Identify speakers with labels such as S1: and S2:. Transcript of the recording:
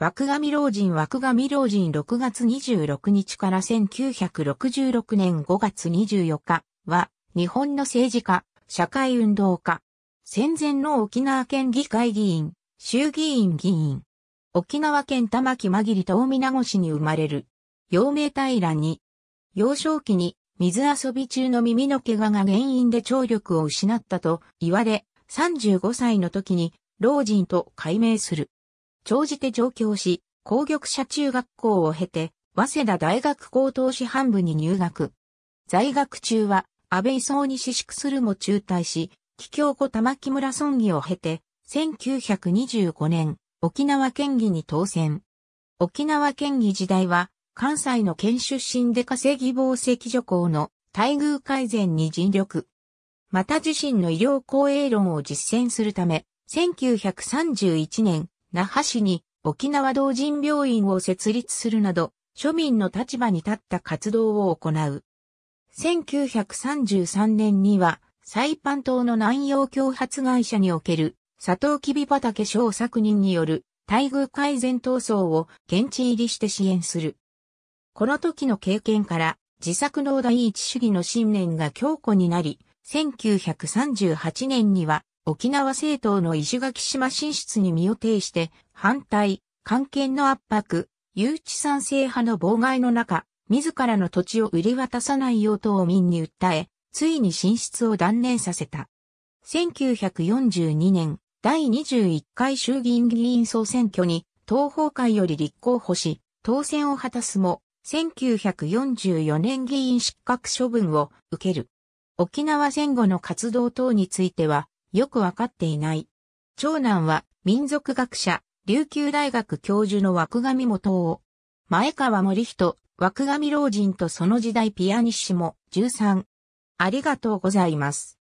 S1: 枠神老人枠神老人6月26日から1966年5月24日は日本の政治家、社会運動家、戦前の沖縄県議会議員、衆議院議員、沖縄県玉城紛りと大越市に生まれる、陽明平に、幼少期に水遊び中の耳の怪我が原因で聴力を失ったと言われ、35歳の時に老人と改名する。長じて上京し、工玉社中学校を経て、早稲田大学高等師範部に入学。在学中は、安倍総に私縮するも中退し、帰郷後玉木村村議を経て、1925年、沖縄県議に当選。沖縄県議時代は、関西の県出身で稼ぎ紡績助工の待遇改善に尽力。また自身の医療公営論を実践するため、1931年、那覇市に沖縄同人病院を設立するなど、庶民の立場に立った活動を行う。1933年には、サイパン島の南洋共発会社における、佐藤キビ畑小作人による、待遇改善闘争を現地入りして支援する。この時の経験から、自作の第一主義の信念が強固になり、1938年には沖縄政党の石垣島進出に身を挺して、反対、関係の圧迫、誘致賛成派の妨害の中、自らの土地を売り渡さないよう島民に訴え、ついに進出を断念させた。1942年、第21回衆議院議員総選挙に、党方会より立候補し、当選を果たすも、1944年議員失格処分を受ける。沖縄戦後の活動等については、よくわかっていない。長男は民族学者、琉球大学教授の枠上元を、前川森人、枠上老人とその時代ピアニッシモ、13。ありがとうございます。